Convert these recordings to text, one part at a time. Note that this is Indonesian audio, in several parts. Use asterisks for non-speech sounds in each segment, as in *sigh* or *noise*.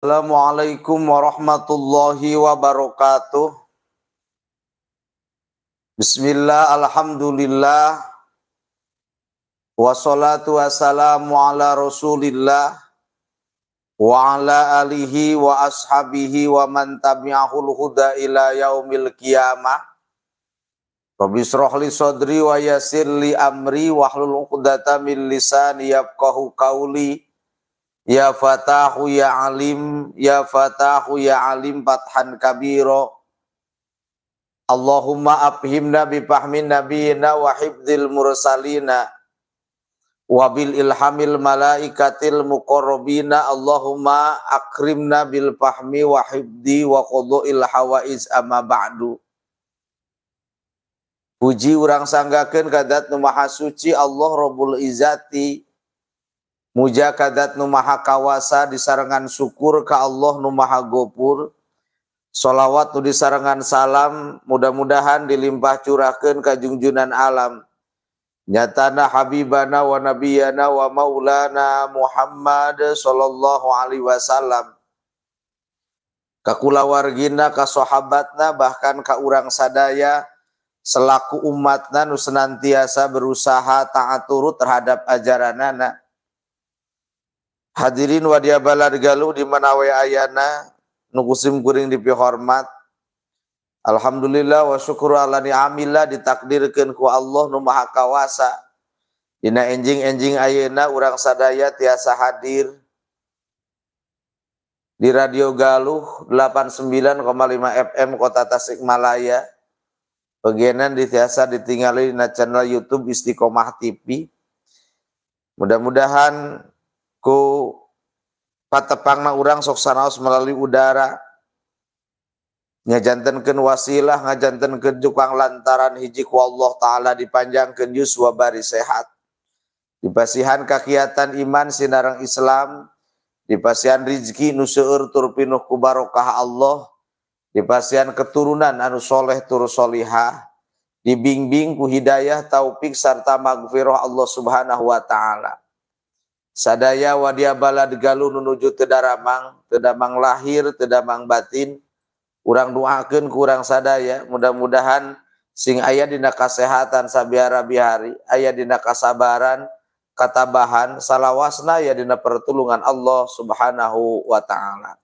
Assalamualaikum warahmatullahi wabarakatuh. Bismillah, alhamdulillah. Wassalatu wassalamu ala rasulillah. Wa ala alihi wa ashabihi wa man tabi'ahul huda ila yaumil qiyamah. Rabbi li sodri wa li amri hlul uqdata min lisani yabkahu qawli Ya Fatahu ya Alim, ya Fatahu ya Alim fathan kabiro. Allahumma abhimna bi fahmin nabiyina wa hibdil mursalina wa bil ilhamil malaikatil muqarrabina Allahumma akrimna bil fahmi wa hibdi wa qudu'il hawaiz amma ba'du. Puji urang sanggakeun kadat nu maha suci Allah Rabbul izati mujakadat nu maha kawasa disarengan syukur ka Allah nu maha gopur Salawat nu disarengan salam mudah-mudahan dilimpah curahkan kajungjunan alam nyatana habibana wa nabiyana wa maulana Muhammad sallallahu alaihi wasallam kakula wargina ka sahabatna bahkan ka urang sadaya selaku umatna nu senantiasa berusaha taat turut terhadap ajaranana Hadirin wadia balar galuh di Manawe ayana nukusim kuring pihormat Alhamdulillah wa syukur ala ni'amillah ditakdirkan ku Allah nu maha kawasa. Dina enjing-enjing ayena urang sadaya tiasa hadir di Radio Galuh 89,5 FM Kota Tasikmalaya. Bagianan ditiasa ditinggali di channel YouTube Istiqomah TV. Mudah-mudahan ku na urang sok sanaos melalui udara ngajantenkeun wasilah ngajantenkeun jukang lantaran hiji ku Allah taala dipanjangkeun yuswa bari sehat dipasihan kakiatan iman sinarang Islam dipasihan rizki nu seueur tur pinuh ku barokah Allah dipasihan keturunan anu soleh tur solihah dibimbing ku hidayah taufik serta magfirah Allah Subhanahu wa taala Sadaya wadia balad galuh menuju ke daramang, tedamang lahir, tedamang batin. Urang doakeun kurang sadaya, mudah-mudahan sing ayah dina kasehatan sabiara bihari, ayah dina kasabaran, katabahan, salawasna ya dina pertulungan Allah Subhanahu wa taala.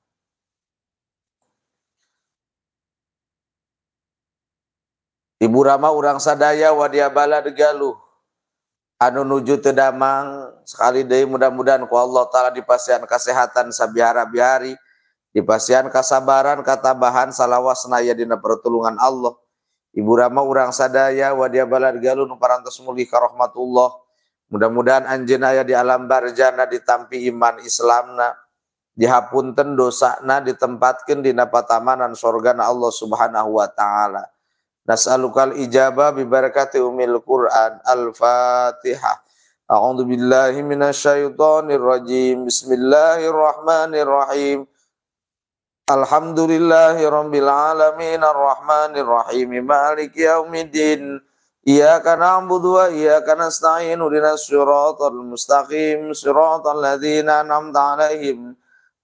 Ibu Rama urang sadaya wadia balad galuh anu nuju tedamang sekali Dehi mudah-mudahan ku Allah ta'ala dipasian kesehatan sabihara-bihari dipasian kasabaran katabahan naya dina pertulungan Allah Ibu Rama urang sadaya wadia balad galun parantos mulih karahmatullah mudah-mudahan anjenaya di alam barjana ditampi iman Islamna dihapunten na ditempatkan dina patamanan sorgana Allah subhanahu wa ta'ala Nas'alukal ijabah bi barakati umil Qur'an. Al-Fatihah. A'udzu billahi minasyaitonir rajim. Bismillahirrahmanirrahim. Alhamdulillahi rabbil alamin arrahmanir rahim maliki yaumiddin. Iyyaka na'budu wa iyyaka nasta'in ihdinas siratal mustaqim siratal ladzina an'amta 'alaihim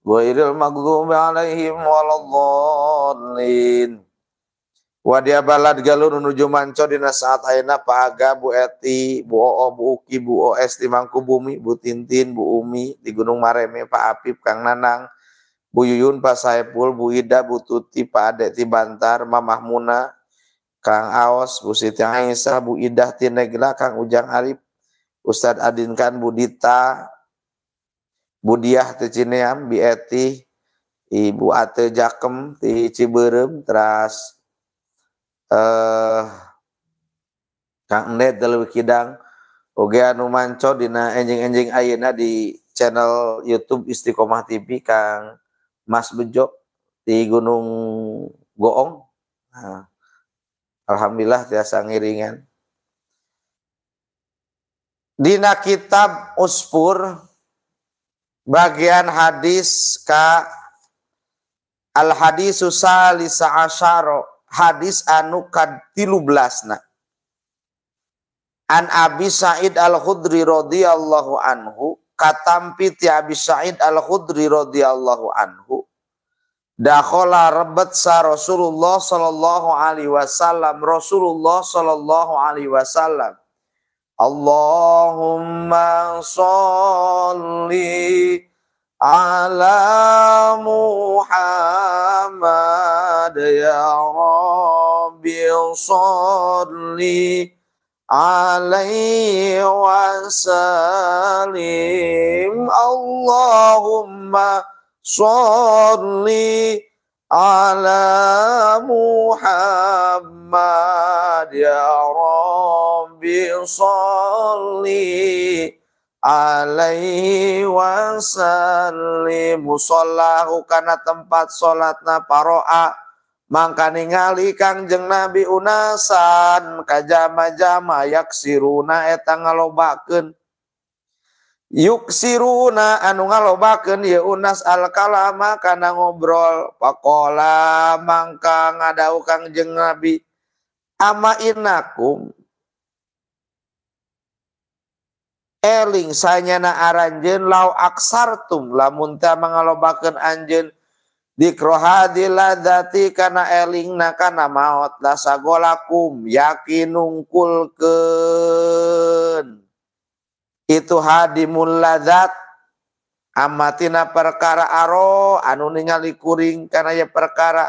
ghairil maghdubi 'alaihim waladdallin. Wadia balad galur menuju manco dina saat ayeuna Paaga, Bu Eti, Bu Oo, Bu Uki, Bu Oes di Mangku Bumi, Bu Tintin, Bu Umi di Gunung Mareme, Pak Apip, Kang Nanang, Bu Yuyun, Pak Saipul, Bu Ida, Bu Tuti, Pak Adek di Bantar, Mamah Muna, Kang Aos, Bu Siti Aisyah, Bu Idah Tinegla, Kang Ujang Arif, Ustadz Adinkan, Bu Dita, Bu Diah Cineam, Bi Eti, Ibu Ate Jakem, Ti Ciberem, Teras, uh, Kang Ned dalam kidang oge anu manco dina enjing-enjing ayeuna di channel YouTube Istiqomah TV Kang Mas Bejo di Gunung Goong. Nah, Alhamdulillah tiasa ngiringan. Dina kitab Uspur bagian hadis ka Al Hadis salisa asyara hadis anu kad belasna. An Abi Sa'id Al-Khudri radhiyallahu anhu katampi ti Abi Sa'id Al-Khudri radhiyallahu anhu Dakhola rebet sa Rasulullah sallallahu alaihi wasallam Rasulullah sallallahu alaihi wasallam Allahumma salli ala Muhammad Muhammad ya Rabbi salli alaihi wa salim Allahumma salli ala Muhammad ya Rabbi salli Alaihi wa sallim tempat sholatna paro'ah tinggal nga kangjeng nabi unasan ka jama-jamayak siunaang ngalobaken yuk si na anu ngalobaken y unas alkalalamakana ngobrol pak mangka ngada kang jeng nabi ama in elingsanya na aranjen la akssartum lamuntnta mengalobaken anjen diroha ladzati karena eling na karena maut rasa golakum yakin nungkul ke itu had dimula lazat atina perkara aro anu ningalikuring karena ya perkara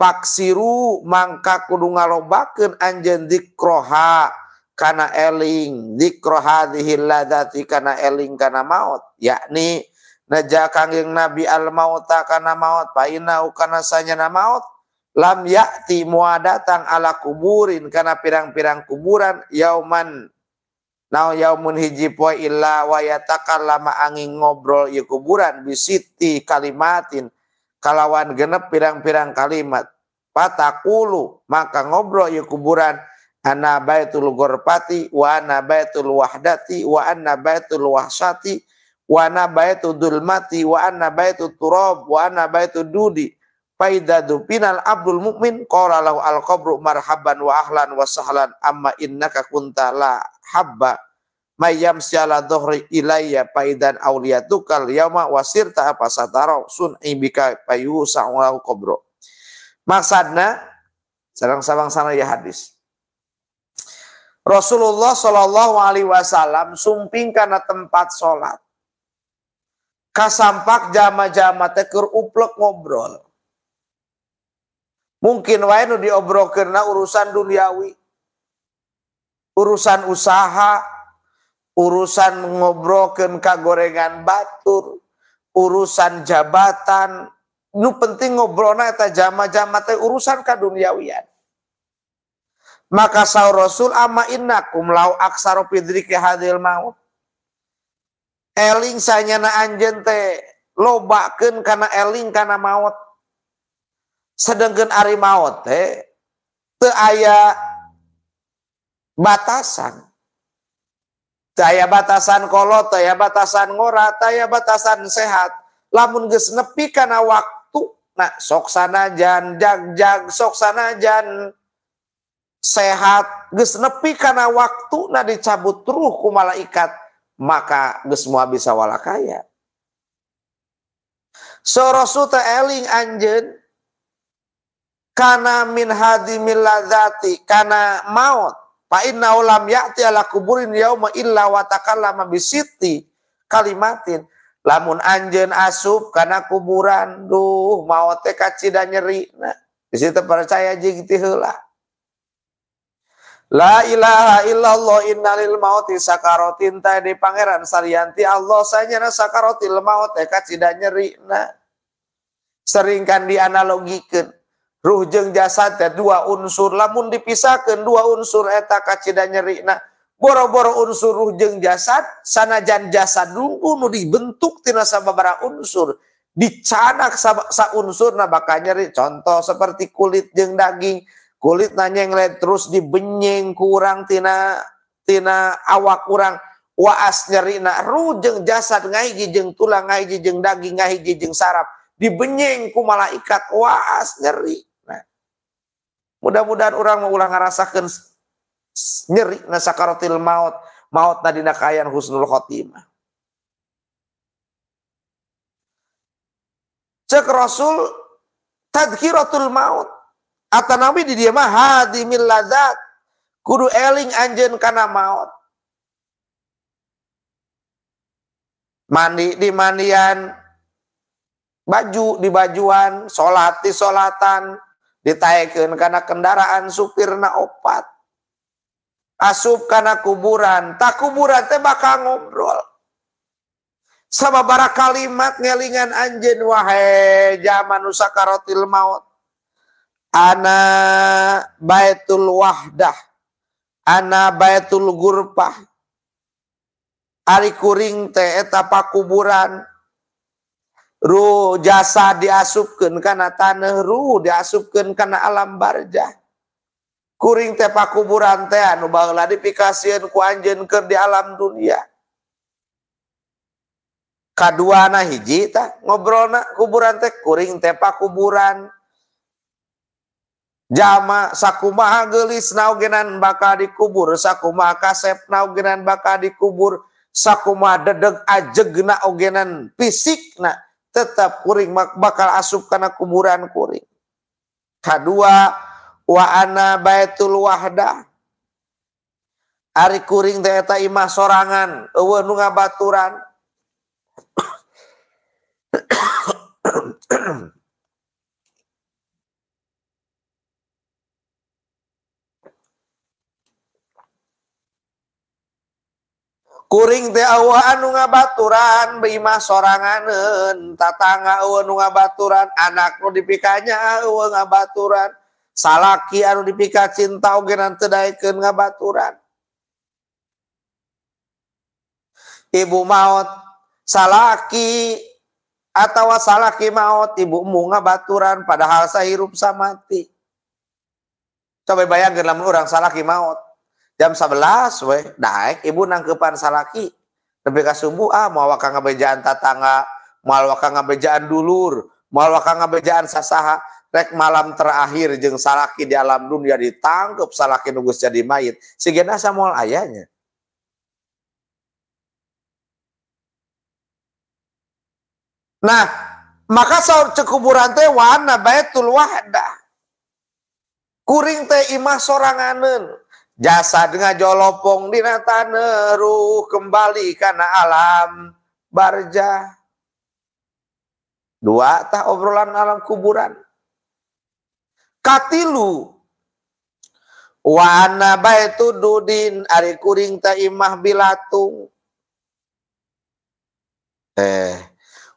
pak siu Mangka kudu ngalo baken anjen dikroha karena eling diroha ladzati karena eling karena maut yakni Naja kangjeng Nabi al mauta kana maut fa inna kana sanyana maut lam ya'ti muadatang ala kuburin kana pirang-pirang kuburan yauman Nau yaumun hiji poe illa wa lama angin ngobrol ya kuburan bisiti kalimatin kalawan genep pirang-pirang kalimat patakulu maka ngobrol ya kuburan ana baitul ghurfati wa ana baitul wahdati wa ana baitul wahsati wa ana baitu dulmati wa ana baitu turab wa ana baitu dudi Paida dupinal abdul mukmin qala lahu al qabru marhaban wa ahlan wa sahlan amma innaka kunta la habba mayam syala dhuhri ilayya paidan awliyatukal yawma wasirta apa satara sun ibika payu sa'ulahu qabru Maksadna sarang sabang sana ya hadis Rasulullah Shallallahu Alaihi Wasallam sumping karena tempat sholat kasampak jama-jama teker uplek ngobrol. Mungkin wae nu diobrolkeun urusan duniawi. Urusan usaha, urusan ngobrolkeun kagorengan batur, urusan jabatan, nu penting ngobrolna eta jama-jama teh urusan ka duniawian. Maka saur Rasul ama innakum lau aksaro pidriki hadil maut ing saya An lobaken karena eling karena maut sedegen Arimat aya batasan saya batasankolota ya batasan ngorataa batasan sehat lamun ge nepi karena waktu soksana Janjang soksana Jan sehat ge nepi karena waktu nah dicabutruhku malaikatnya maka semua bisa walakaya. So Rasul eling anjen karena min hadimil ladzati karena maut fa inna ulam ya'ti ala kuburin yauma illa wa takallama bisiti kalimatin lamun anjen asup karena kuburan duh maut teh kacida nyeri nah bisa percaya jeung teu heula La ilaha illallah innalil mauti sakarotin ta di pangeran sarianti Allah na sakarotil maut eka tidak nyeri na. Seringkan dianalogikan. Ruh jeng jasad teh dua unsur. Lamun dipisahkan dua unsur eta kacida nyeri na. Boro-boro unsur ruh jeng jasad. sana Sanajan jasad dulu nu dibentuk tina sababara unsur. Dicanak sa, sa unsur na bakal nyeri. Contoh seperti kulit jeng daging kulit nanya ngeliat terus dibenying kurang tina tina awak kurang waas nak rujeng jasad ngai jijeng tulang ngai jijeng daging ngai jijeng sarap dibenying ku malaikat waas nyeri nah, mudah-mudahan orang mengulang ngerasakan nyeri nasakaratil maut maut nadina kayan husnul khotimah cek rasul tadkiratul maut atau Nabi di dia mah hadimil lazat Kudu eling anjen karena maut. Mandi di mandian, baju di bajuan, solat di solatan, ditaikin karena kendaraan supirna opat. Asup karena kuburan, tak kuburan teh bakal ngobrol. Sama bara kalimat ngelingan anjen wahai zaman usakarotil maut anak Baitul Wahdah Ana Batulgurpa Ali kuring kuburan jasa diasupken karena tanahu diasupken karena alam barjah kuring tepak kuburankasi kujenkan di alam dunia ka kedua anak hijitah ngobrol kuburan teh kuring tepak kuburan jama sakkuumaha gelis nagenan bakal dikubur sakkuuma kasep nagenan bakal dikubur Sakuma dedeg ajeg naogenan fisik nah tetap kuring bakal asup ke kuburankuring K2 Wa Wah Arikuring sorangan baturan *coughs* kuring teh awa anu ngabaturan beimah soranganen tatangga awa anu ngabaturan anak nu dipikanya awa ngabaturan salaki anu dipika cinta oge nanti daikin ngabaturan ibu maut salaki atau salaki maut ibu mu ngabaturan padahal sahirup samati coba bayangin lamun orang salaki maut jam 11 weh naik ibu nangkepan salaki tapi ka subuh ah mau wakang ngabejaan tatangga mau wakang ngabejaan dulur mau wakang ngabejaan sasaha rek malam terakhir jeng salaki di alam dunia ditangkep salaki nugus jadi mayit sigena samol ayahnya nah maka saur cekuburan teh wana baitul wahda kuring teh imah soranganen Jasa dengan jolopong dina taneru kembali karena alam barja. Dua tah obrolan alam kuburan. Katilu Wana baitu dudin ari kuring ta imah bilatung. Eh,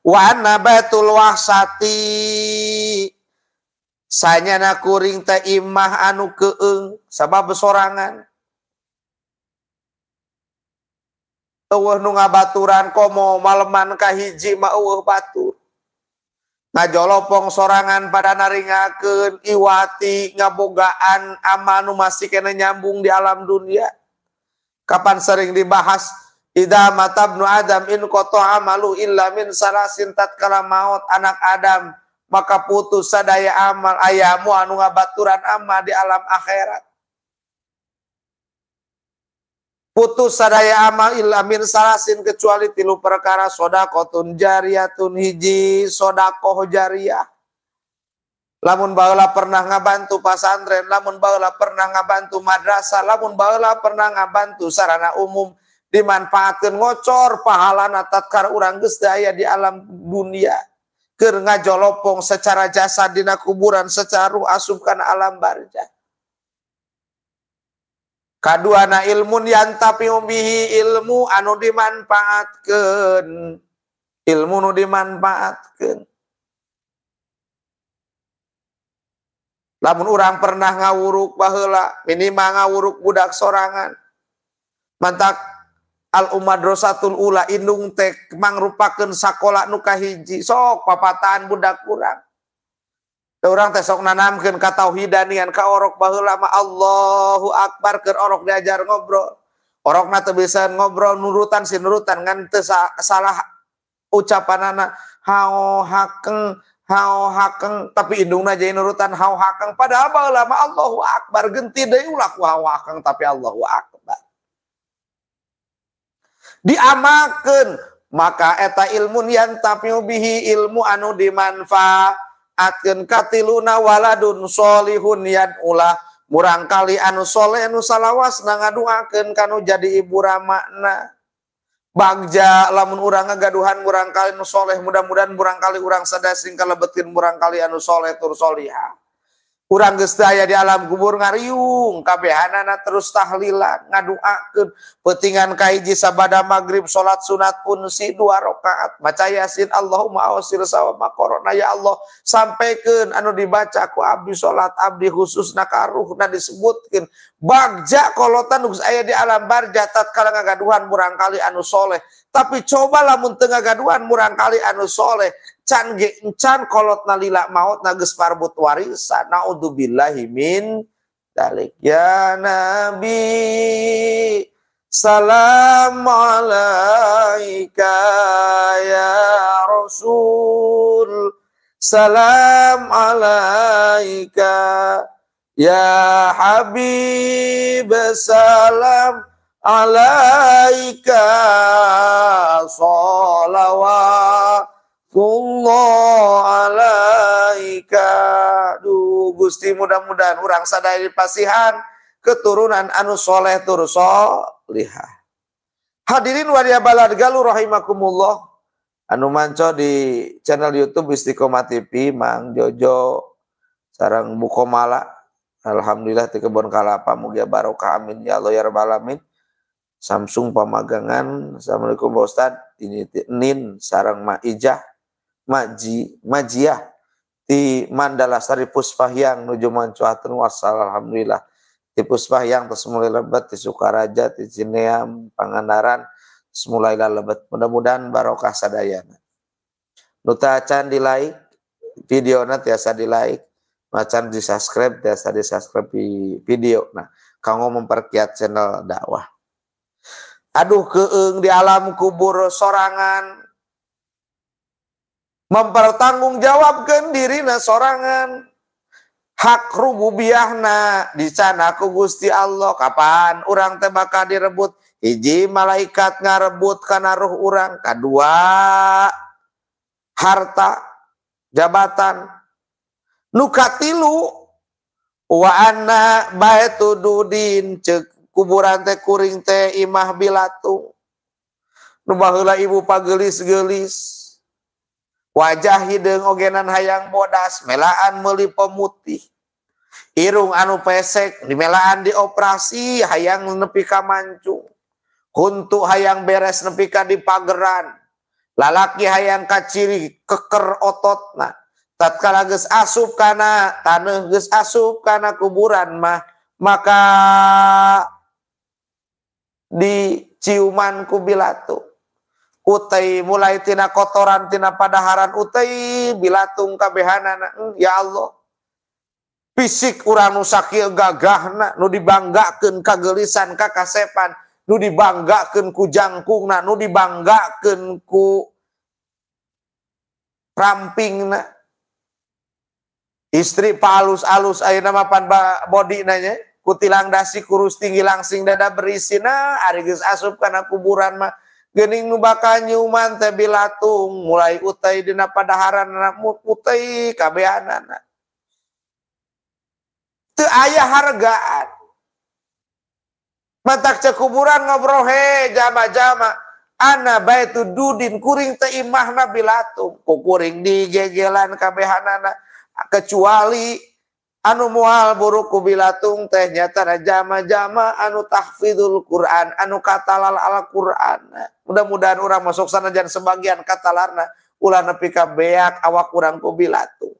wana baitul wahsati sanyana kuring teh imah anu keeng sabab besorangan eueuh nu ngabaturan komo maleman ka hiji mah eueuh batur ngajolopong sorangan pada naringakeun iwati ngabogaan ama nu masih kena nyambung di alam dunia kapan sering dibahas Ida matabnu Adam in koto amalu illa min salasin tatkala maut anak Adam maka putus sadaya amal ayamu anu ngabaturan amal di alam akhirat. Putus sadaya amal ilamin salasin kecuali tilu perkara sodakotun jariyatun hiji sodakoh jariyah. Lamun baula pernah ngabantu pasantren, lamun baula pernah ngabantu madrasah, lamun baula pernah ngabantu sarana umum dimanfaatkan ngocor pahala natatkar orang gesdaya di alam dunia Ker ngajolopong secara jasa dina kuburan, secara asupkan alam barja. ilmu ilmun tapi umbihi ilmu anu dimanfaatkan. Ilmu anu dimanfaatkan. Lamun orang pernah ngawuruk bahela, minimal ngawuruk budak sorangan. Mantak al umadrosatul ula indung tek mangrupakeun sakola nu kahiji sok papataan budak kurang orang urang teh sok nanamkeun ka tauhidan ngan ka orok baheula mah Allahu akbar keur orok diajar ngobrol orokna teu bisa ngobrol nurutan si nurutan ngan teu salah ucapanana hao hakeng hao hakeng tapi indungna jadi nurutan hao hakeng padahal baheula mah Allahu akbar genti deui ulah ku hao hakeng tapi Allahu akbar diaken maka eta ilmu yang tapi ubii ilmu anu dimanfaat akenkati Lunawaladunsholihun ulah murangkali anusholeh nu salalawas na ngaduken kan jadi ibura makna bangja lamun orangnya gaduhan murangkali nusholeh mudah-mudahan murangkali orangrang sedasing kalaubekin murangkali anusholeh tursholiah gesta di alam gubur ngaryung Keh Hanana terus tahlila ngaduaken petingan kajisadadah magrib salat sunat pun si dua rakaat macaca Yasin Allah mau sir sawmak korona ya Allah sampaikan anu dibacaku Abi salat Abdi khusus nakaruhna disebutkin bajajakkolotan saya di alam bardatat kalgaduhan murangkali anusholeh tapi cobalahmuntengahgaduan murangkali anu Sholeh dan encan ge encan kolot lila maut nages parbut warisa naudzubillahi min dalik ya nabi salam alaika ya rasul salam alaika ya habib salam alaika salawat Kullah alaika. Duh, Gusti mudah-mudahan orang sadaya pasihan keturunan anu soleh tur soliha. Hadirin waria balad galu rahimakumullah. Anu manco di channel Youtube Istiqomah TV, Mang Jojo, sarang Bukomala. Alhamdulillah di kebun kalapa mugia barokah amin ya Allah ya rabbal alamin. Samsung pamagangan. Assalamualaikum Bostad Ini Nin sarang Maijah Maji, Majiah di Mandala Sari yang nuju Mancuatun wasal alhamdulillah di Puspahyang terus mulai lebat di Sukaraja di Cineam Pangandaran semulai lebat mudah-mudahan barokah sadayana nuta acan di like video na tiasa di like macan di subscribe tiasa di subscribe di video nah kamu memperkiat channel dakwah aduh keeng di alam kubur sorangan mempertanggungjawabkan diri sorangan hak rububiyahna di sana ku Gusti Allah kapan orang tebaka direbut hiji malaikat ngarebut kana ruh orang kedua harta jabatan nukatilu wa anna baitu dudin cek kuburan teh kuring teh imah bilatu nu ibu pagelis-gelis wajahhi denogenan hayang bodas melaan melip pemutih Irung anu pesek dielaan dioperasi hayang nepi kamancu untuk hayang beres-lepikan di Pageran lalaki hayang kakciri keker otot nah tatkala ge asupkana tan asupana kuburan mah maka di ciuman kubilato mulaitina kotorantina pada Harran UTai bilatung kahan hmm, ya Allah fisik Quran sakit gagah nu dibanggaken kagelisan kakaksepan nu dibanggaken kujangku Nah nu dibanggaken ku ramping istri palus-alus air nama body nanya kutilang dassi kurus tinggi langsing danda beris Arigus asup karena kuburan maka Gening nubaakanyu manai bilatung mulai utaai pada ayah hargagaan mantak cekuburan ngobrohe jama-jama anak baik itu dudin kuringmahbilatum kukuring di jelankabehhan anak kecuali anu mual burukku bilatung tehnya tanah jama-jama anutahfiddul Quran anu kataal Alquran mudah-mudahan orang masuk sanajan sebagian katalanna uular pi beak awak kurangku bilatudin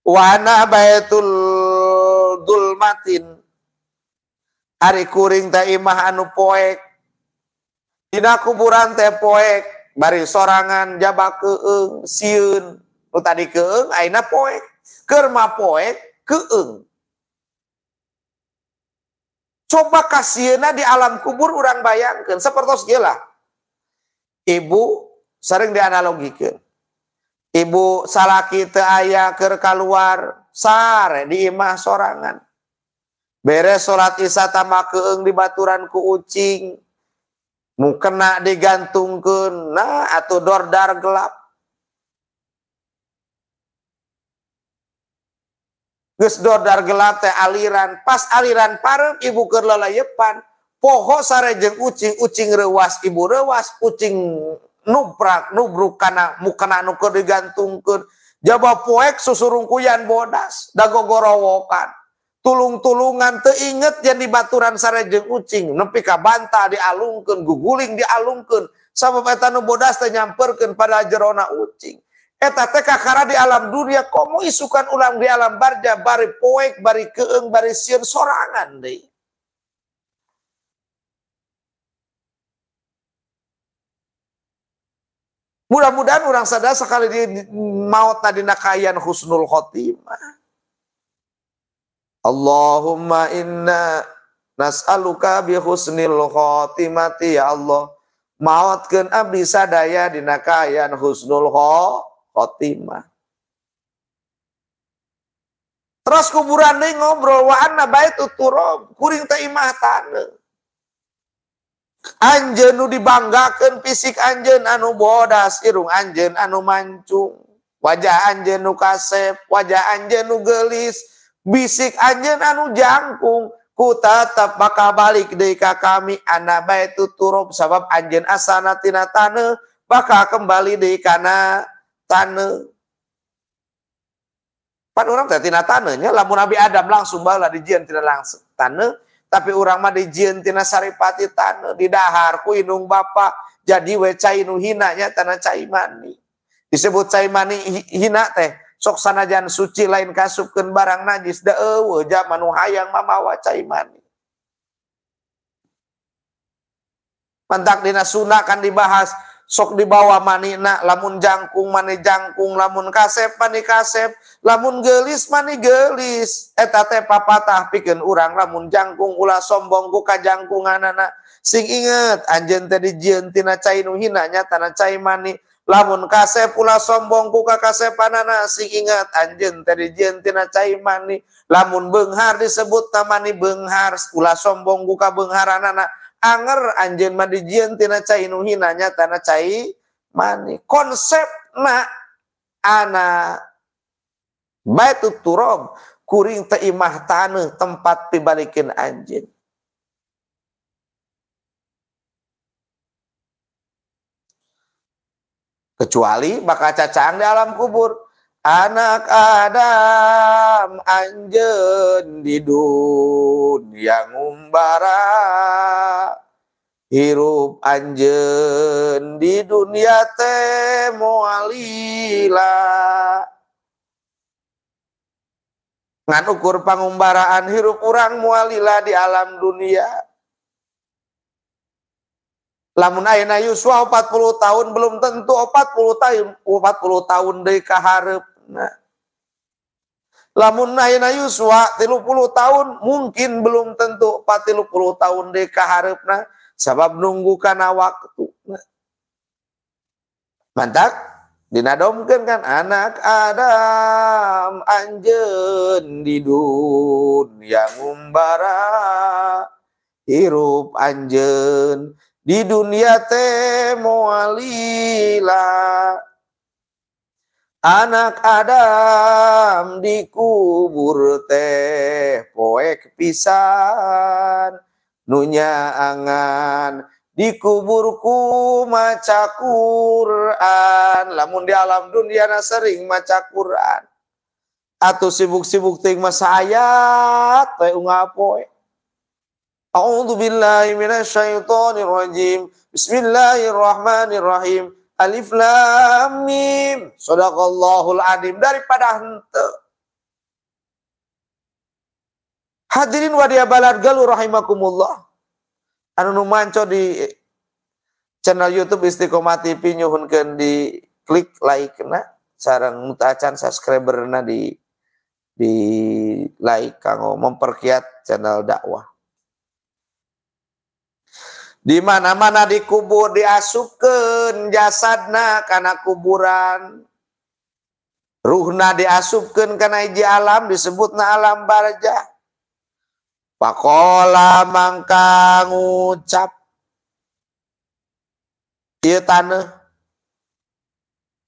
Wanan hari kuringmah anu poeku Dina kuburan teh poek, bari sorangan jaba keeng, siun, nu tadi keeng, aina poek. Kerma poek, keeng. Coba kasihna di alam kubur orang bayangkan. Seperti gila. Ibu sering dianalogikan. Ibu salaki teu aya keur kaluar sare di imah sorangan. Beres sholat isya tamak keeng di baturan ku ucing mu kena digantung kena atau dordar gelap Gus dordar gelap teh aliran pas aliran parem ibu kerlalayepan poho sarejeng ucing ucing rewas ibu rewas ucing nubrak nubruk karena mukena nuker digantungkan jaba poek kuyan bodas dagogorowokan tulung-tulungan teinget yang dibaturan sarejeng ucing nepi ka banta dialungkeun guguling dialungkeun sabab eta nu bodas teh nyamperkeun pada jerona ucing eta teh kakara di alam dunia komo isukan ulang di alam barja bari poek bari keeng bari sieun sorangan deui Mudah-mudahan orang sadar sekali di maut tadi nakayan husnul khotimah. Allahumma inna nas'aluka bi husnil khotimati ya Allah. Mautkeun abdi sadaya dina kaayaan husnul khotimah. Terus kuburan deui ngobrol wa anna baitu turab, kuring teh imah taneuh. nu dibanggakeun fisik anjen anu bodas, irung anjen anu mancung, wajah anjen nu kasep, wajah anjen nu gelis, bisik anjen anu jangkung ku tatap bakal balik dari kami anak baitu turup sabab anjen asana tina tane bakal kembali dari kana tane pan orang teh tina tanenya lamun Nabi Adam langsung bala jian tina langsung tane tapi orang mah dijieun tina saripati tane di dahar ku inung bapa jadi we cai nu hinanya tanah cai mani disebut cai mani hina teh sok sanajan Suci lain kasupken barang najis theu hayang mama wacamani pantang Di Sun akan dibahas sok di bawah man lamun jakung man jakung lamun kasep manii kasep lamun gelis mani gelis eteta papatah piken urang lamun jangkung sombongku kajangkungan anak sing inget Anjenente ditinau hinaknya tanah camani lamun kase pula sombong kuka kase panana sing ingat anjen tadi jentina cai mani lamun benghar disebut tamani benghar pula sombong kuka benghar anana. anger anjen mandi jentina cai nuhina nyata na cai mani konsep na ana baitut turob kuring teimah tanah tempat pibalikin anjen kecuali maka cacang di alam kubur anak Adam anjen di dunia ngumbara hirup anjen di dunia temo alila ngan ukur pangumbaraan hirup orang mualila di alam dunia Lamun ayeuna yuswa 40 tahun belum tentu 40 tahun 40 tahun deui ka hareupna. Lamun ayeuna yuswa 30 tahun mungkin belum tentu 40 tahun deui ka hareupna sabab nunggu kana waktu. Nah. Mantak dinadomkeun kan anak Adam anjeun di dunya ngumbara hirup anjeun di dunia teh mualila anak Adam dikubur teh poek pisan nunya angan dikuburku maca Quran lamun di alam dunia sering maca Quran atau sibuk-sibuk ting masayat teh ungapoe أعوذ بالله من الشيطان الرجيم بسم الله الرحمن الرحيم Alif Lam Mim Sadaqallahul Adim daripada hente Hadirin wadia balad galu rahimakumullah Anu nu manco di channel YouTube Istiqomah TV nyuhunkeun di klik like na sarang mutacan subscriber na di di like kanggo memperkiat channel dakwah di mana-mana dikubur diasupkan jasadna karena kuburan ruhna diasupkan karena hiji alam disebutna alam barja pakola mangka ngucap ieu tanah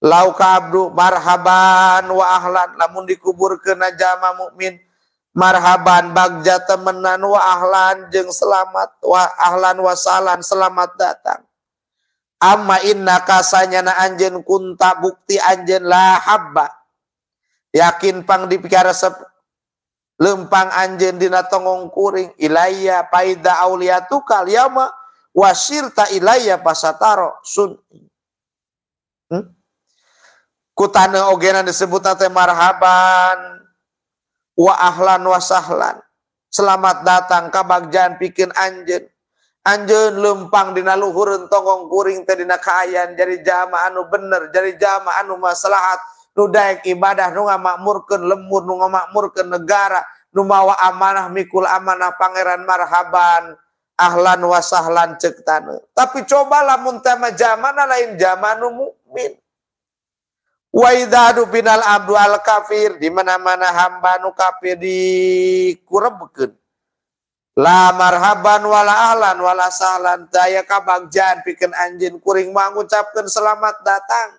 lauka abdu marhaban wa ahlan dikubur dikuburkeun jama mukmin marhaban bagja temenan wa ahlan jeng selamat wa ahlan wasalan selamat datang amma inna kasanya na anjen kunta bukti anjen lah habba yakin pang dipikara sep lempang anjen dina tongong kuring ilaya paida auliatu kalyama wasirta ilaya pasataro sun hmm? kutane ogenan disebut nate marhaban wa ahlan wa sahlan. Selamat datang ke bagjan pikin anjen. Anjen lempang dina luhureun tongkong kuring te dina kayaan jadi jama anu bener, jadi jama anu maslahat, nu daek ibadah nu ngamakmurkeun lemur, nu ngamakmurkeun negara, nu mawa amanah mikul amanah pangeran marhaban. Ahlan wa sahlan cek tanah. Tapi cobalah muntama zaman lain jaman mukmin. Wa idza binal abdu al kafir di mana-mana hamba nu kafir dikurebkeun. La marhaban wala ahlan wala sahlan daya kabagjaan pikeun anjeun kuring mangucapkeun selamat datang.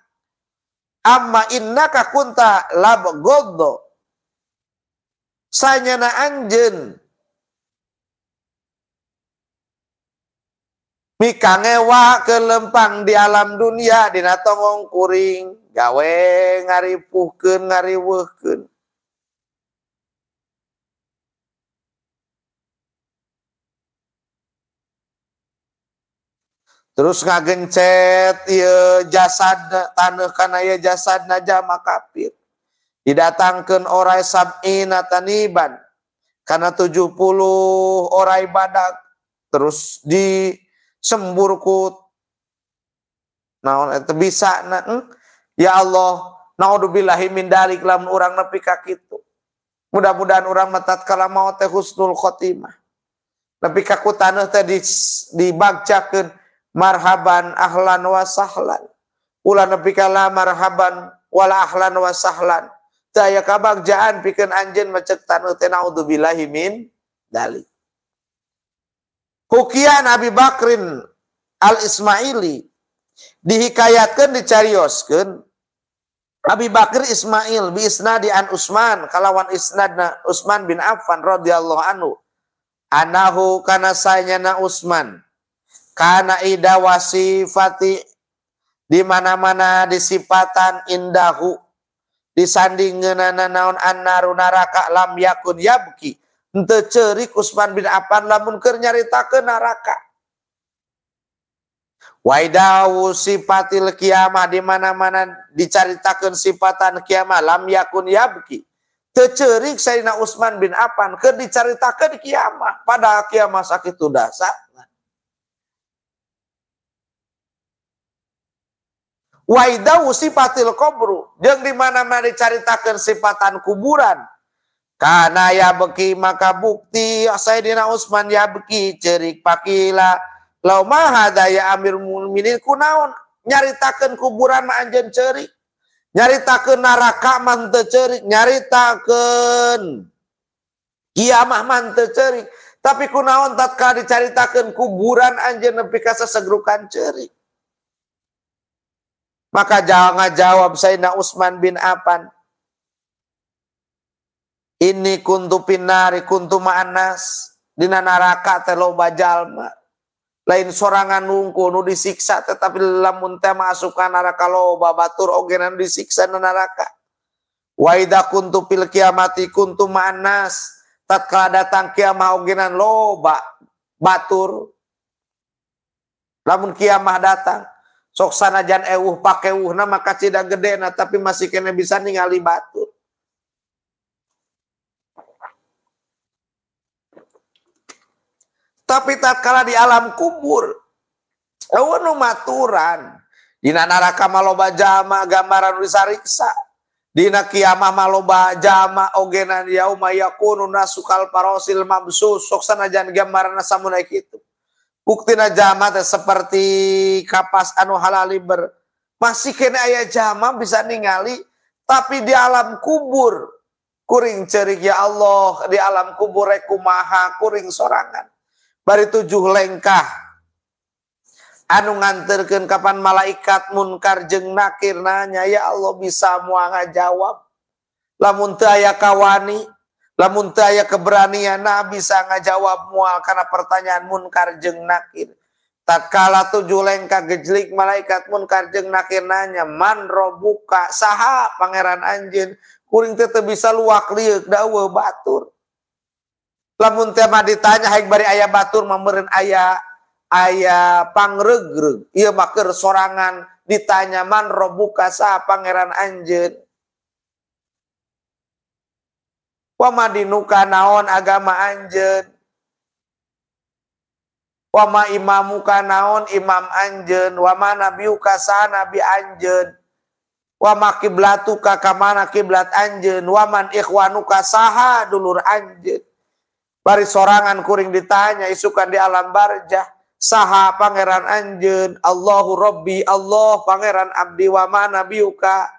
Amma innaka kunta labgoddo. Sanyana anjeun Mika kelempang di alam dunia dina tongong kuring tinggalwe nga terus nga cat jasad tan karena jasadma kafir didatanangkan orang Sab inataniban karena 70 orang ibadah terus diemburkut na bisa Ya Allah, naudzubillahi min dalik lamun urang nepi ka kitu. Mudah-mudahan urang matat kala mau teh husnul khotimah. Nepi ka kutaneuh teh dibagcakeun marhaban ahlan wa sahlan. Ulah nepi kala marhaban wala ahlan wa sahlan. Teu aya kabagjaan pikeun anjeun macet taneuh teh naudzubillahi min dalik. Hukian Abi Bakrin Al-Ismaili dihikayatkan dicarioskan Abi bakir Ismail bi isnadi an usman kalawan isnadna usman bin Affan radhiyallahu anhu anahu kana sayyana usman kana ida wasifati di mana-mana disipatan indahu disandingeunana naon annaru naraka lam yakun yabki henteu ceurik Usman bin Affan lamun keur nyaritakeun naraka Waidawu sifatil kiamah di mana-mana diceritakan sifatan kiamah lam yakun yabki. Tecerik Sayyidina Utsman bin Affan ke diceritakan kiamah pada kiamah sakit itu dasar. Waidau sifatil kubru yang di mana-mana diceritakan sifatan kuburan. Karena ya beki maka bukti Sayyidina Utsman ya beki cerik pakila Lau Lauma ya amir muminin kunaon nyaritakan kuburan mah anjen cerik. Nyaritakan naraka mante ceri. Nyaritakan kiamah mante ceri. Tapi kunaon tatka dicaritakan kuburan anjen nepi ka sesegrukan ceri. Maka jangan jawab Sayyidina Utsman bin Affan. Ini kuntu pinari kuntu ma'anas. Dina naraka telo bajalma lain sorangan nungku nu disiksa tetapi lamun teh masukkan neraka loba batur ogenan disiksa na neraka wa idza kuntu fil kiamati kuntu manas tatkala datang kiamah ogenan loba batur lamun kiamah datang sok sanajan eueuh pakeuhna maka cida gedena tapi masih kena bisa ningali batur Tapi tatkala di alam kubur, nu maturan. Dina naraka maloba jama gambaran risariksa. Dina kiamah maloba jama ogenan yauma yakunu nasukal parosil mamsus. Soksana jan gambaran samun itu Buktina jama seperti kapas anu halaliber. Masih kena ayah jama bisa ningali tapi di alam kubur kuring cerik ya Allah di alam kubur rekumaha kuring sorangan bari tujuh lengkah anu nganterkan kapan malaikat munkar jeng nakir nanya ya Allah bisa muanga ngajawab, lamun teu aya kawani lamun teu aya keberanian nah bisa ngajawab mual karena pertanyaan munkar jeng nakir tatkala tujuh lengkah gejlik malaikat munkar jeng nakir nanya man robuka saha pangeran anjin kuring teu bisa luak liuk dawe batur lamun tema ditanya haik bari ayah batur memerin ayah ayah pangregreg iya maker sorangan ditanya man robuka sa pangeran anjen wama dinuka naon agama anjen wama imamuka naon imam anjen wama nabiuka sa nabi anjen wama kiblatuka kamana kiblat anjen waman ikhwanuka saha dulur anjen Bari sorangan kuring ditanya isukan di alam barjah. Saha pangeran anjen. Allahu Robbi Allah pangeran abdi wama nabiuka.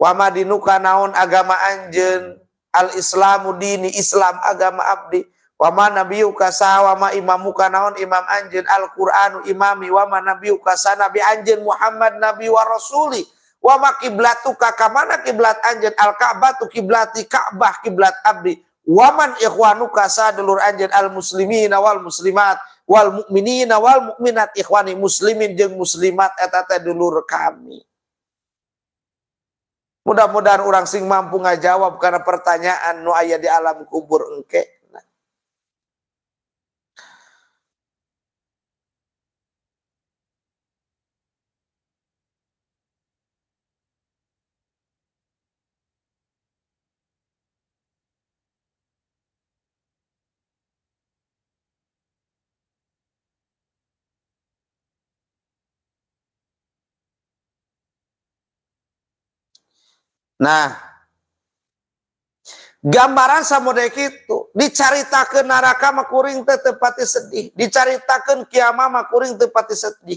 ma dinuka naon agama anjen. Al islamu dini islam agama abdi. Wama nabiuka saha wama imamuka naon imam anjen. Al quranu imami wama nabiuka sa nabi anjen Muhammad nabi wa rasuli. Wama kiblatuka kamana kiblat anjen. Al tu kiblati ka'bah kiblat abdi Waman ikhwanuka sadulur anjen al Muslimin awal muslimat wal mukminin awal mukminat ikhwani muslimin jeung muslimat eta dulur kami. Mudah-mudahan orang sing mampu ngajawab karena pertanyaan nu aya di alam kubur engke. Nah, gambaran sama dek itu dicaritakan neraka makuring teh tepati sedih, dicaritakan kiamah makuring tepati sedih.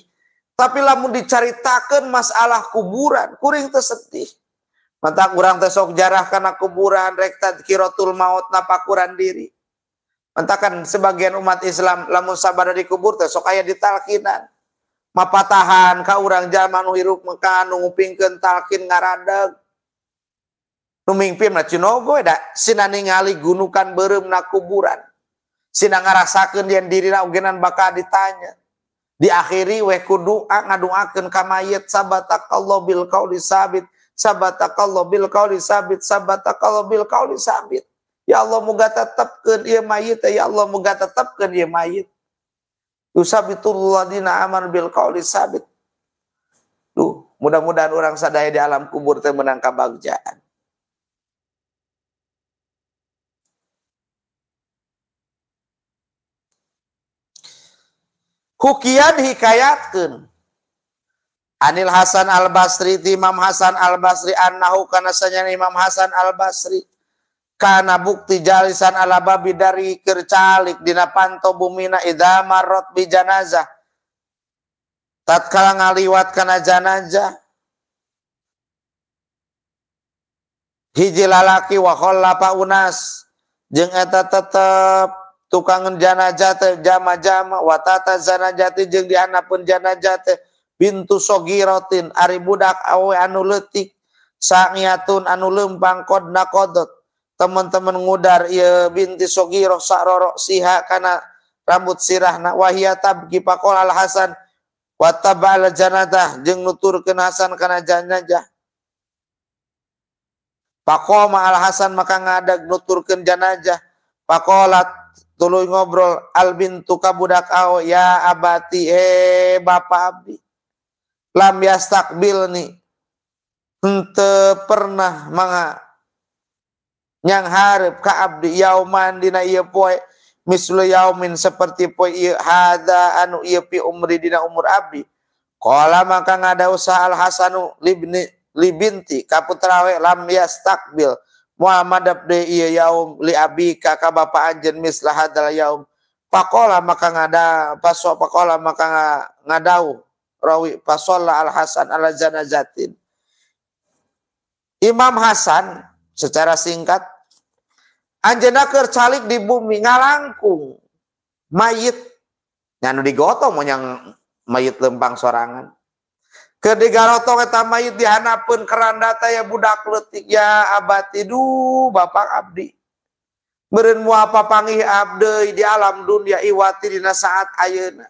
Tapi lamun dicaritakan masalah kuburan, kuring tersedih. sedih. Mata kurang tesok jarah karena kuburan, rekta kirotul maut napakuran diri. Mentakan sebagian umat Islam lamun sabar dari kubur tesok ayah ditalkinan. Mapatahan ka urang jalma nu hirup meka nu talkin ngaradeg numpin Cinogo Sina ningali gunukan berem na kuburan Sina ngarasakan yang diri ugenan bakal ditanya diakhiri weku doa ngaduaken kamayet sabatak Allah Bil kau disabit sabatak Allah Bil kau disabit sabatak Allah Bil kau disabit ya Allah moga tetapkan ia mayit ya Allah moga tetapkan ia mayit Yusabitullah dina aman bil kauli sabit. tuh mudah-mudahan orang sadaya di alam kubur teh menang kabagjaan. Hukian hikayatkan. Anil Hasan Al Basri Imam Hasan Al Basri Anahu karena sanya Imam Hasan Al Basri karena bukti jalisan ala babi dari kercalik dina panto bumina na idamarot bi janazah tatkala ngaliwat kana janazah hiji lalaki wa unas jeng eta tetep tukang jana teh jama-jama watata jati jeng jeung pun janajah teh bintu sogirotin ari budak awe anu leutik sangiatun anu lempang nakodot nakodot teman-teman ngudar ieu binti sogiro saroro siha kana rambut sirahna wahia tabki paqol al hasan wa tabal jeng jeung nuturkeun hasan kana janajah Pakoma al Hasan maka ngadag nuturkeun janajah Pakolat tuluy ngobrol albin tuka budak au ya abati eh bapak abi. Lam yastakbil ni ente pernah manga yang harap ka abdi yauman dina iya poe mislu yaumin seperti poe iya hada anu iya pi umri dina umur abdi. Kala maka ngada usaha al hasanu libni libinti kaputrawe lam yastakbil. Muhammad de iya yaum li abi kakak bapak anjen mislah hadal yaum. Pakola maka ngada paso pakola maka ngadau rawi pasola al Hasan al Zanazatin. Imam Hasan secara singkat anjena kercalik di bumi ngalangkung mayit nganu digotong mau yang mayit lempang sorangan Kedigarotong eta mayit dihanapeun keranda ya budak leutik ya abati du bapak abdi. Meureun moal papangih abdi di alam dunia iwati dina saat ayeuna.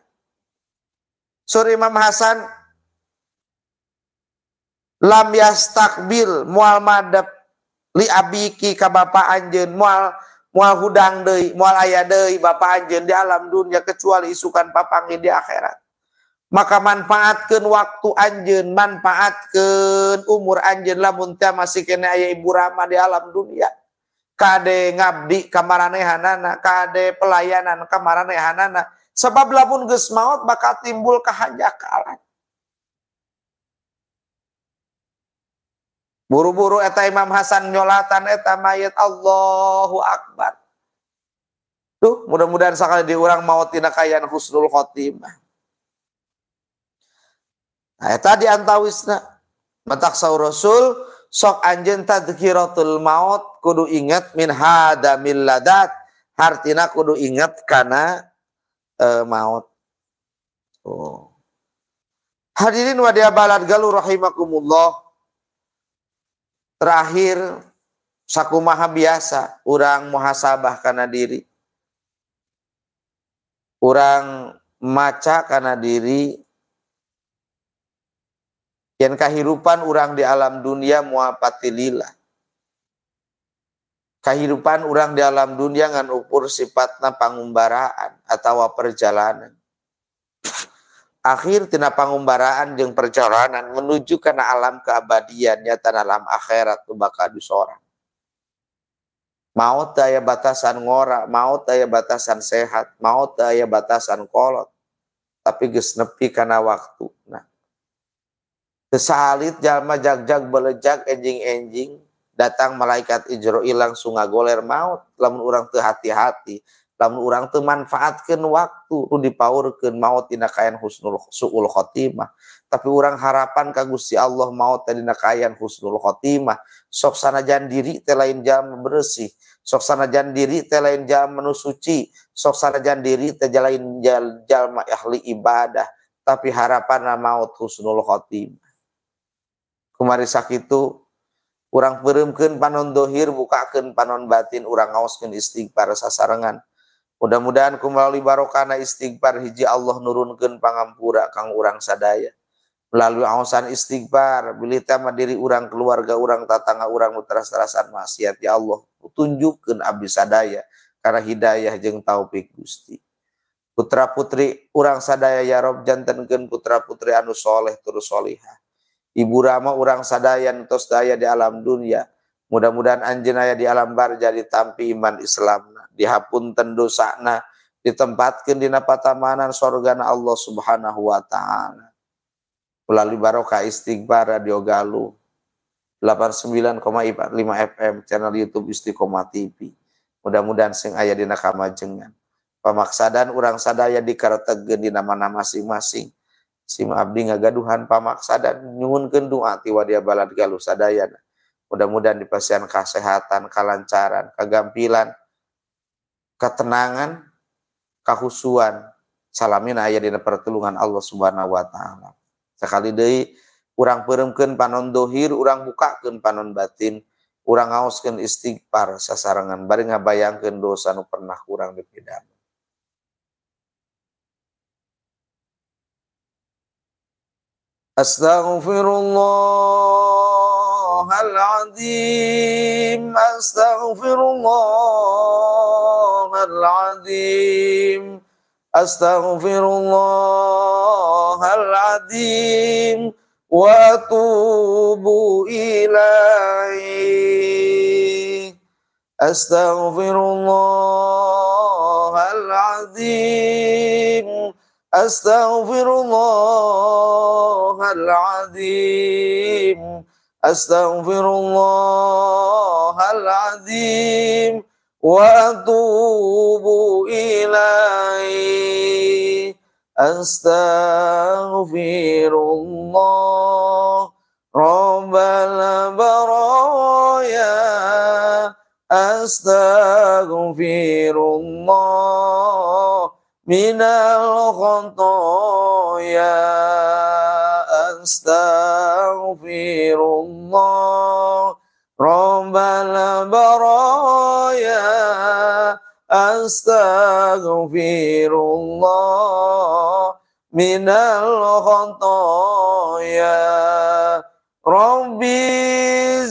Sur Imam Hasan lam yastakbil moal madep li abiki ka bapa anjeun moal moal hudang deui moal aya deui bapa anjeun di alam dunia kecuali isukan papangih di akhirat maka manfaatkan waktu anjen manfaatkan umur anjen lah muntah masih kena ayah ibu rama di alam dunia kade ngabdi hanana, kade pelayanan hanana. sebab lamun geus maut bakal timbul kahanyakalan buru-buru eta Imam Hasan nyolatan eta mayat Allahu Akbar tuh mudah-mudahan sekali diurang maut tina kayaan husnul khotimah Nah, tadi antawisna. Matak rasul, sok anjen tadkiratul maut, kudu ingat min hada min ladat, Artinya kudu ingat karena e, maut. Oh. Hadirin wadiah balad galu rahimakumullah. Terakhir sakumaha biasa orang muhasabah karena diri. Orang maca karena diri yang kehidupan orang di alam dunia muapati lila. Kehidupan orang di alam dunia ngan ukur sifatnya pangumbaraan atau perjalanan. Akhir tina pangumbaraan yang perjalanan menuju ke alam keabadian nyata alam akhirat tu bakal disorang. Maut daya batasan ngora, maut daya batasan sehat, maut daya batasan kolot. Tapi gesnepi karena waktu. Nah, Kesalit jalma jagjag belejak enjing-enjing datang malaikat Ijroil sunga ngagoler maut lamun orang tuh hati-hati lamun orang tuh manfaatkan waktu Lu dipaurkan maut dina kayan husnul suul khotimah tapi orang harapan ka Allah maut tidak kayan husnul khotimah sok sana jangan diri telain jam bersih sok sana jangan diri telain jam menu suci sok diri telain jalma ahli ibadah tapi harapan maut husnul khotimah keari sakit itu kurang permken panon dhohir bukaken panon batin orang ausken istighfar sasarangan mudah-mudahan kembali Barokana istighfar hiji Allah nurunkenpangampura Ka orangrang sadaya melalui asan istighfar beita Madiri urang keluarga orang tattanga orang puttaraterasan maksiat ya Allah petunjukkan Abis adaa karena Hidayah jeng taupik Gusti putra-putri orang sadaya ya rob jan tenken putra-putri Anusholeh terussholiah Ibu Rama orang sadayan tos daya di alam dunia. Mudah-mudahan anjenaya di alam bar jadi tampil iman islam Islamna, tendu sakna ditempatkan di napatamanan sorga Allah Subhanahu wa taala. Melalui barokah istighfar Radio Galu 89,5 FM channel YouTube Istiqomah TV. Mudah-mudahan sing ayah dina kamajengan. Pamaksadan orang sadaya di dikartegen di nama-nama masing-masing. Sima abdi ngagaduhan pamaksa dan nyuhunkeun doa ti wadia balad galuh sadayana. Mudah-mudahan dipasihan kesehatan, kalancaran, kegampilan, ketenangan, kahusuan. Salamin aya dina pertulungan Allah Subhanahu wa taala. Sekali deui urang peureuumkeun panon dohir, urang bukakeun panon batin, urang ngaoskeun istighfar sasarangan bari ngabayangkeun dosa nu pernah kurang dipidana. أستغفر الله العظيم أستغفر الله العظيم أستغفر الله العظيم وأتوب إليه أستغفر الله العظيم أستغفر الله العظيم أستغفر الله العظيم وأتوب إليه أستغفر الله رب البرايا أستغفر الله minal khotoya astaghfirullah rabbal baraya astaghfirullah minal khotoya rabbi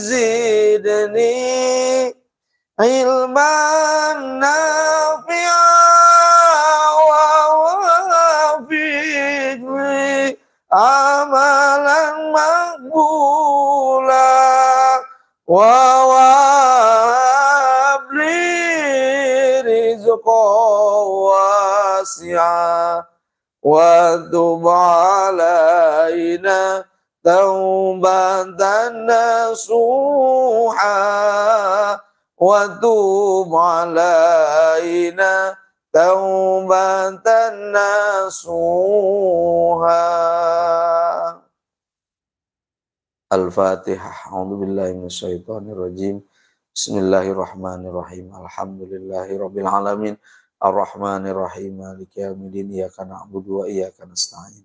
zidni ilman nafi'an ووهب لي رزقا واسعا وتب علينا توبة نصوحا وتوب علينا توبة نصوحا Al-Fatihah. A'udzu billahi minasyaitonir rajim. Bismillahirrahmanirrahim. rabbil alamin. Ar-Rahmanirrahim. Maliki yaumiddin. Iyyaka na'budu wa iyyaka nasta'in.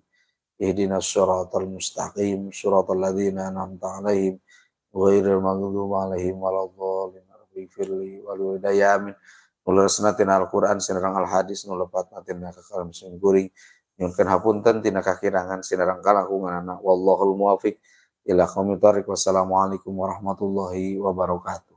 Ihdinas siratal mustaqim, siratal ladzina an'amta 'alaihim ghairil maghdubi 'alaihim waladdallin. Ighfirli wal walidayya amin. Al-Quran, sinarang Al-Hadis, nulepat natin kakak musim guring. Nyunkan hapunten tina kakirangan sinarang kalakungan anak. Wallahul muwafiq. Ila khaumi Wassalamualaikum warahmatullahi wabarakatuh.